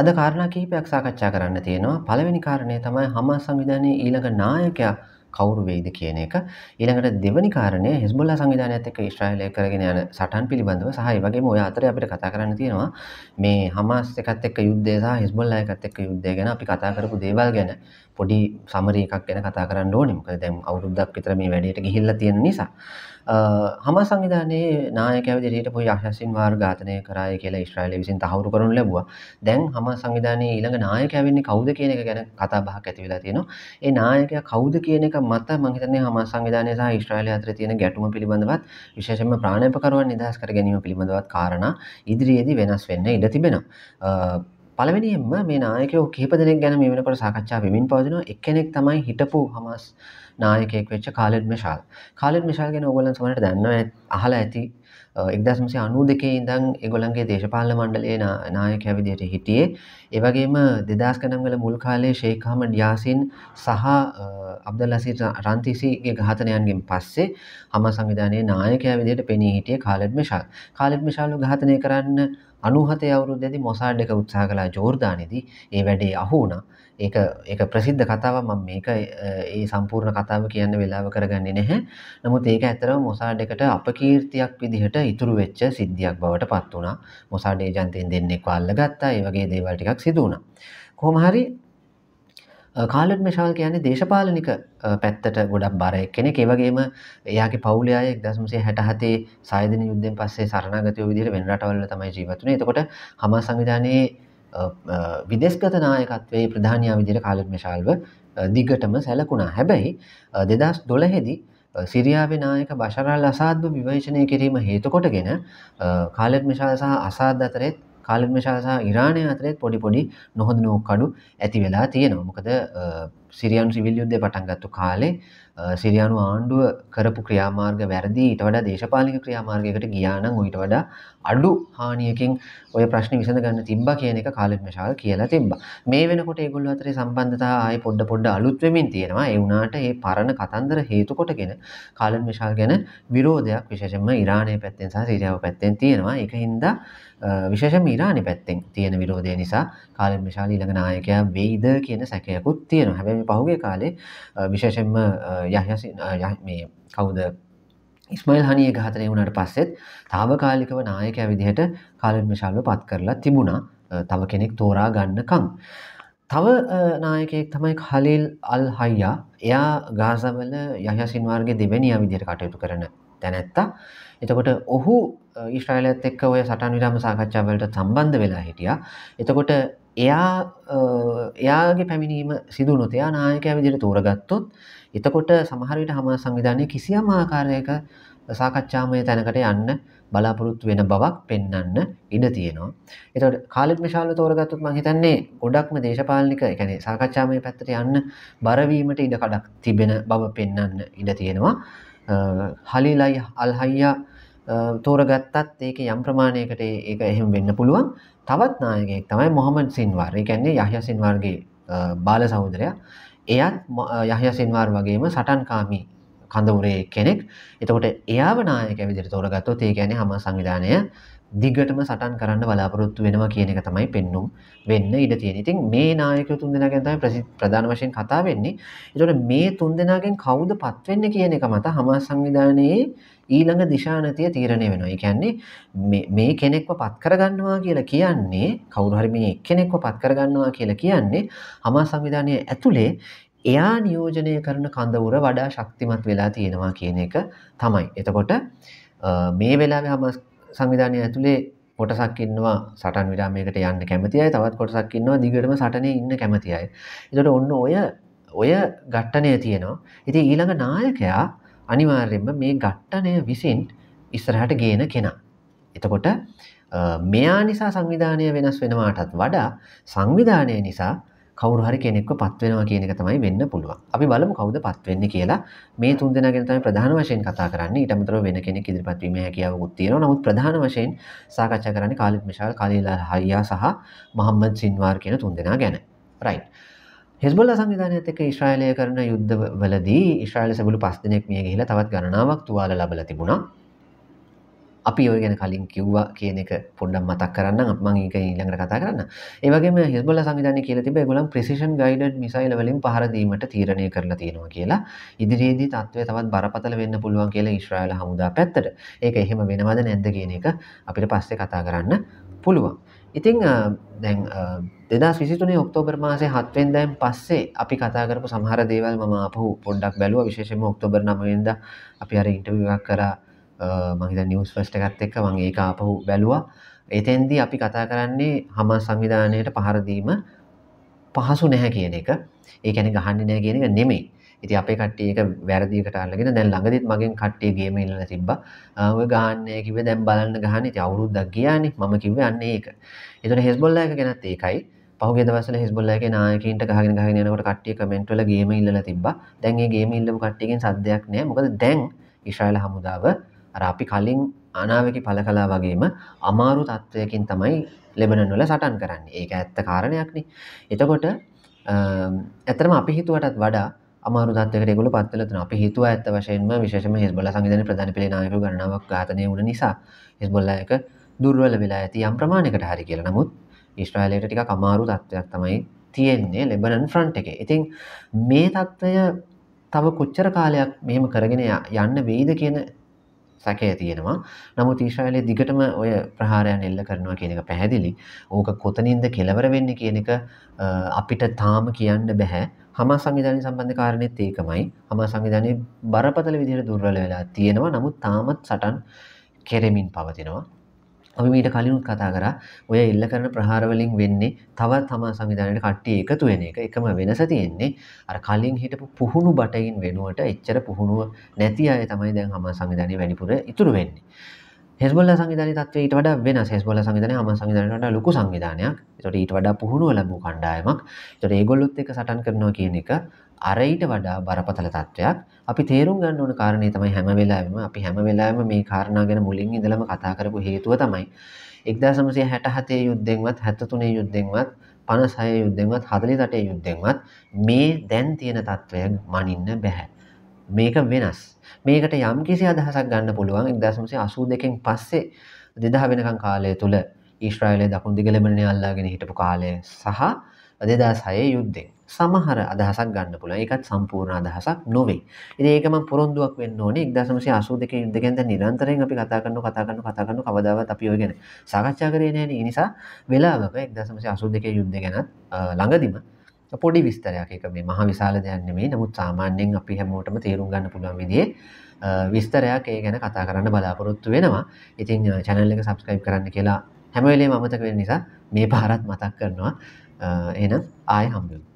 අද කාරණා කිහිපයක් සාකච්ඡා කරන්න තියෙනවා. පළවෙනි කාරණය තමයි හමාස් සංවිධානයේ ඊළඟ නායකයා කවුරු වෙයිද කියන එක. ඊළඟට දෙවෙනි කාරණය හිස්බුල්ලා සංවිධානයත් එක්ක ඊශ්‍රායලය කරගෙන යන සටන් පිළිබඳව සහ ඒ වගේම ඔය අතරේ අපිට කතා කරන්න තියෙනවා මේ හමාස් එකත් එක්ක යුද්ධය සහ හිස්බුල්ලා එකත් එක්ක යුද්ධය ගැන අපි කතා කරපු දේවල් ගැන පොඩි සමරි එකක් ගැන කතා කරන්න ඕනේ. මොකද දැන් අවුරුද්දක් විතර මේ වැඩේට ගිහිල්ලා තියෙන නිසා. හම සංවිධානයේ නායකැවිදිරයට පොයි අශසින් වාර් ඝාතනය කරය කියලා ඉස්්‍රයිල විසින් තහවුරු කරනු ලැබවා දැන් හම සංවිධානයේ ඊළඟ නායකැවෙන්නේ කෞද කියන එක ගැන කතා බහක් ඇතිවෙලා තියෙනවා ඒ නායකය කෞද කියන එක මත මහිතනය හම සංවිධානය සහ ස්ට්‍රයිල අතර තියෙන ගැටුම පිළිබඳවත් විශේෂම ප්‍රාණයපකරුවන් නිදහස් කර ගැනීම පිළිබඳවත් කාරණ ඉදිරියේදී වෙනස් වෙන්න ඉඩ තිබෙනවා පළවෙනියෙන්ම මේ නායකයෝ කහිප දෙනෙක් ගැන මේ වෙනකොට සාකච්ඡා වෙමින් පවතින එක්කෙනෙක් තමයි හිටපු හමස් නායකෙක් වෙච්ච කාලෙඩ් මිශාල් කාලෙඩ් මිශාල් ගැන ඔයගොල්ලන් සමහරට දන්න අහලා ඇති 1992 ඉඳන් ඒගොල්ලන්ගේ දේශපාලන මණ්ඩලයේ නායකයා විදිහට හිටියේ ඒ වගේම 2000 ගණන් වල මුල් කාලේ ෂේක් අහමඩ් යාසින් සහ අබ්දුල්ලාසි රන්තිසිගේ ඝාතනයන්ගෙන් පස්සේ හමස් සංවිධානයේ නායකයා විදිහට පෙනී හිටියේ කාලෙඩ් මිශාල් කාලෙඩ් මිශාල්ව ඝාතනය කරන්න අනුහතය අවුරුද්දදි මොසාඩ් එක උත්සාහ කළා ජෝර්දානයේදී ඒ වැඩේ අහු වුණා. ඒක ඒක ප්‍රසිද්ධ කතාවක් මම මේක ඒ සම්පූර්ණ කතාව කියන්න වෙලාව කරගන්නේ නැහැ. නමුත් ඒක ඇත්තටම මොසාඩ් එකට අපකීර්තියක් විදිහට ඉතුරු වෙච්ච සිද්ධියක් බවට පත් වුණා. මොසාඩ් ඒජන්තෙන් දෙන්නෙක්ව අල්ලගත්තා. ඒ වගේ දේවල් ටිකක් සිදු වුණා. කොහොම හරි කාලඩ් මෙශාල් කියන්නේ දේශපාලනික පැත්තට ගොඩක් බරය කෙනෙක් ඒවගේම එයාගේ පවුලයාය එක්දසමසේ හැටහතේ සයදන යුද්ධෙන් පස්සේ සරණගතය විදිර වෙනටවල්ල තමයි ජීවතුන එතකොට හම සංවිධානයේ විදෙස්ගත නායකත්වේ ප්‍රධානයා විදිර කාලඩ් මෙශාල්ව දිගටම සැලකුණා හැබැයි දෙදස් දොළහෙදි සිරියාවේ නායක බශරල් අසාධ්ව විවේශනය කිරීම හේතුකොටගෙන කාලෙත් මිශාසාහ අසාධ අතරෙත් කාලිග්මශාසා ඉරාණය අතරත් පොඩි පොඩි නොහොඳ නෝකඩු ඇති වෙලා තියෙනවා මොකද සිරියන් සිවිල් යුද්ධ පටන්ගත්තු කාලේ සිරියානු ආණ්ඩුව කරපු ක්‍රියාමාර්ග වැරදි ඊට වඩා දේශපාලික ක්‍රියාමාර්ගයකට ගියානම් ඊට වඩා අඩු හානියකින් ඔය ප්‍රශ්න විසඳ ගන්න තිබ්බ කියන එක කාලෙත් මශාල් කියලා තිබ්බා. මේ වෙනකොට ඒගොල්ලෝ අතරේ සම්බන්ධතා ආයේ පොඩ පොඩ අලුත් වෙමින් තියෙනවා. ඒ වුණාට මේ පරණ කතන්දර හේතු කොටගෙන කාලෙත් මශාල් ගැන විරෝධයක් විශේෂයෙන්ම ඉරානයේ පැත්තෙන් සහ සිරියාව පැත්තෙන් තියෙනවා. ඒක හින්දා විශේෂම ඉරානි පැත්තෙන් තියෙන විරෝධය නිසා කාලෙත් මශාල් ඊළඟ නායකයා වෙයිද කියන සැකයකුත් තියෙනවා. හැබැයි මේ පහුගේ කාලේ විශේෂෙන්ම යහයසි මේ කවුද ඉස්මයිල් හනිය ඝාතනය වුණට පස්සෙත් තාවකාලිකව නායකය විදිහට කාලින් මිශාල්ව පත් කරලා තිබුණා තව කෙනෙක් තෝරා ගන්නකම්. තව නායකයෙක් තමයි කලිල් අල් හයියා එයා ගාසවල යහසින්වාර්ගේ දෙවැනිය විදියට කටයුතු කරන තැනැත්තා එතකොට ඔහු ඊශ්‍රයිලත් එක්ක ඔය සටන් විරාම සාකච්ඡාවලට සම්බන්ධ වෙලා හිටිය එතකොට එයා එයාගේ පැමිණීම සිදුනොත් එයා නායකයා විදිහට තෝරගත්තොත් එතකොට සමහරවිට හමා සංවිධානයේ කිසියම් ආකාරයක සාකච්ඡාමය තැනකට යන්න බලාපොරොත්තු වෙන බවක් පෙන්වන්න ඉඩ තියෙනවා. ඒතකොට කාලිත් මිශාල්ව තෝරගත්තොත් මම හිතන්නේ ගොඩක්ම දේශපාලනික ඒ කියන්නේ සාකච්ඡාමය පැත්තට යන්න බර වීමට ඉඩ කඩක් තිබෙන බව පෙන්වන්න ඉඩ තියෙනවා. හලීලයි අල්හයියා තෝරගත්තත් ඒක යම් ප්‍රමාණයකට ඒක එහෙම වෙන්න පුළුවන්. තවත් නායකයෙක් තමයි මොහමඩ් සින්වාර්. ඒ කියන්නේ යහ්යා සින්වාර්ගේ බාල සහෝදරයා. එයත් යහ්යා සින්වාර් වගේම සටන්කාමී කඳවුරේ කෙනෙක්. එතකොට එයාව නායකයා විදිහට තෝරගත්තොත් ඒ කියන්නේ හමාස් සංවිධානය දිගටම සටන් කරන්න බලාපොරොත්තු වෙනවා කියන එක තමයි පෙන්නුම් වෙන්න ඉඩ තියෙන. ඉතින් මේ නායකයෝ තුන් දෙනාගෙන් තමයි ප්‍රධාන වශයෙන් කතා වෙන්නේ. ඒතකොට මේ තුන් දෙනාගෙන් කවුද පත් වෙන්නේ කියන එක මත හමාස් සංවිධානයේ ඊළඟ දිශානතිය තීරණය වෙනවා. ඒ කියන්නේ මේ කෙනෙක්ව පත් කරගන්නවා කියලා කියන්නේ කවුරු හරි මේ එක්කෙනෙක්ව පත් කරගන්නවා කියලා කියන්නේ හමාස් සංවිධානය ඇතුලේ එයා නියෝජනය කරන කඳවුර වඩා ශක්තිමත් වෙලා තියෙනවා කියන එක තමයි. එතකොට මේ වෙලාවේ හමාස් සංවිධානය ඇතුළේ කොටසක් ඉන්නවා සටන් විරාමයකට යන්න කැමතියි තවත් කොටසක් ඉන්නවා දිගටම සටනේ ඉන්න කැමතියි. එතකොට ඔන්න ඔය ඔය ඝට්ටනය තියෙනවා. ඉතින් ඊළඟ නායකයා අනිවාර්යෙන්ම මේ ඝට්ටනය විසින් ඉස්සරහට ගේන කෙනා. එතකොට මෙයා නිසා සංවිධානය වෙනස් වෙනවාටත් වඩා සංවිධානය නිසා කවුරු හරි කෙනෙක්ව පත් වෙනවා කියන එක තමයි වෙන්න පුළුවන්. අපි බලමු කවුද පත් වෙන්නේ කියලා. මේ තුන් දෙනා ගැන තමයි ප්‍රධාන වශයෙන් කතා කරන්නේ. ඊට අමතරව වෙන කෙනෙක් ඉදිරිපත් වීමේ හැකියාවකුත් තියෙනවා. නමුත් ප්‍රධාන වශයෙන් සාකච්ඡා කරන්නේ කාලිත් මිෂාල්, කලීලා හයියා සහ මොහම්මද් සින්වාර් කියන තුන් දෙනා ගැන. රයිට්. හෙස්බොල්ල සංවිධානයත් එක්ක ඊශ්‍රායලය කරන යුද්ධවලදී ඊශ්‍රායල සබළු පස් දිනක් මිය ගිහිලා තවත් ගණනාවක් තුවාල ලබලා තිබුණා. අපි ඔය ගැන කලින් කිව්වා කියන එක පොඩ්ඩම් මතක් කරන්න අපමං ඒක ඊළඟට කතා කරන්න ඒවගේම හෙස්බල සංවිධාන කියල තිබ ගොලම් ප්‍රසිෂන් ගයිඩ මිසයිල වලින් පහරදීමට තීරණය කරලා තියෙනවා කියලා ඉදිරියේදී තත්ත්වය තවත් බරපතල වෙන්න පුළුවන් කියලා ඉශ්‍රායල හමුදා පැත්තට ඒක එහෙම වෙනවද නැද්ද කියන එක අපිට පස්සේ කතා කරන්න පුළුවන් ඉතිං දැන් දෙදස් විසිතුනේ ඔක්තෝබර් මාසේ හත්වෙන් දැන් පස්සේ අපි කතාකරපු සහර දේවල් මම අපහු පොඩ්ඩක් බැලුව විශේෂම ඔක්තෝබර් නමවෙද අපි අර ඉටවක් කරා මහිත නිවස් ෆස්ට එකත් එක්ක මං ඒක ආපහු බැලුවා එතෙන්දී අපි කතා කරන්නේ හම සංවිධානයට පහරදීම පහසු නැහැ කියන එක ඒ ැන ගහන්න නෑ කියන එක නෙමේ ඉති අප කට්ටියක වැරදිකට අල්ලගෙන දැන් ළඟදිත් මගෙන් කට්ටිය ගේමල්ල තිබ ගානය කිව දැම් බලන්න ගහන ති අවුරුද්දක් ගයානෙ ම කිව අන්න ඒක එතන හෙස්බොල්ල එක ගැත් ඒකයි පහුගේ දවසල හෙස්බොල්ලගේ නායකට ගහගෙන ගහනකට කට්ටිය කමෙන්ටල ගේම ඉල්ල තිබ දැන්ගේ ගේම ඉල්ලම කට්ටියගෙන් සදයක් නෑ මොකද දැන් ඉශාල හමුදාව අර අපි කලින් අනාවකි පල කලා වගේම අමාරු තත්ත්වයකින් තමයි ලෙබනනොල සටන් කරන්න ඒක ඇත්ත කාරණයක්න එතකොට ඇතරම අපි හිතුවටත් වඩා අමාරු තත්වක ගුල පත්වලතුන අපි හිතුව ඇත්ත වශයෙන්ම විශෂම හෙස්බල සංවිධන ප්‍රධාන පිනායක ගණනාවක් ඝාතනය වන නිසා හෙස්බොල්ල එක දුර්වල වෙලා ඇති යම් ප්‍රමාණකට හරි කියල නමුත් ඉස්ට්‍රයිලයට ටික අමාරු තත්ත්වයක් තමයි තියෙන්නේ ලෙබනන් ෆ්‍රන්ට් එක ඉතින් මේ තත්ත්වය තව කොච්චර කාලයක් මෙහෙම කරගෙන යන්න වෙයිද කියන සැකය තියෙනවා නමුත් ඊශ්‍රායලයේ දිගටම ඔය ප්‍රහාරයන් එල්ල කරනවා කියන එක පැහැදිලි ඕක කොතනින්ද කෙලවර වෙන්නේ කියන එක අපිට තාම කියන්න බැහැ හමා සංවිධානය සම්බන්ධ කාරණෙත් ඒකමයි හමා සංවිධානයේ බරපතල විදිහට දුර්වල වෙලා තියෙනවා නමුත් තාමත් සටන් කෙරෙමින් පවතිනවා අපි මීට කලිනුත් කතා කර ඔය එල්ල කරන ප්‍රහාරවලින් වෙන්නේ තව තමා සංවිධානයට කට්ටිය එකතු වෙන එක එකම වෙනස තියෙන්නේ අර කලින් හිටපු පුහුණු බටයින් වෙනුවට එච්චර පුහුණුව නැති අය තමයි දැන් හම සංවිධානය වැඩිපුර ඉතුරු වෙන්නේ හෙස්බොල සංවිධාන තත්ව ඊට වඩ වෙන හෙස්බොල සංවිධන හම සංවිධනට ලොකු සංවිධානයක් තොට ඊට වඩා පුහුණුව ලැබූ කණ්ඩායමක් තොට ඒගොල්ලොත් එක සටන් කරනවා කියන එක අරයිට වඩා බරපතල තත්ත්වයක් අපි තේරුම් ගන්න ඕන කාරණය තමයි හැම වෙලාවෙම අපි හැම වෙලාවෙම මේ කාරණා ගැන මුලින් ඉඳලම කතා කරපු හේතුව තමයි එක්දාසමසය හැට හතේ යුද්ධෙන්වත් හැත්තතුනේ යුද්ධෙන්වත් පනසය යුද්ධෙන්වත් හදලි තටේ යුද්ධෙන්වත් මේ දැන් තියෙන තත්ත්වය මනින්න බැහැ මේක වෙනස් මේකට යම් කිසි අදහසක් ගන්න පුළුවන් එක්දසමසේ අසූ දෙකෙන් පස්සේ දෙදහ වෙනකං කාලය තුළ ඊශ්‍රයිලය දකුණ දිගලමනය අල්ලාගෙන හිටපු කාලය සහ දෙදස් හය යුද්ධෙන් සමහර අදහසක් ගන්න පුළ එකත් සම්පූර්ණ අදහසක් නොවේ ඒකම පොරොන්දුවක් වන්න ඕන එක්දසමස අසු දෙක යුද්ධගැද නිරන්තරයෙන් අපි කතා කරන්න කතා කරන්න කතා කරන්න කවදාවත් අපියෝ ගැන සාකච්ඡා කරේ නෑන නිසා වෙලාවක එක්දසමස අසු දෙක යුද්ධ ගැනත් ළඟදිම පොඩි විස්තරයක් එක මේ මහ විශාල දෙයන්න මේ නමුත් සාමාන්‍යෙන් අපි හැමෝටම තේරුම් ගන්න පුළුවන් විදිේ විස්තරයක් ඒ ගැන කතා කරන්න බලාපොරොත්තු වෙනවා ඉතිං චැනල් එක සබස්ක්‍රයිබ් කරන්න කියලා හැමවෙලේ මතක වෙන නිසා මේ පාරත් මතක් කරනවා එනම් ආය හම්බියුම්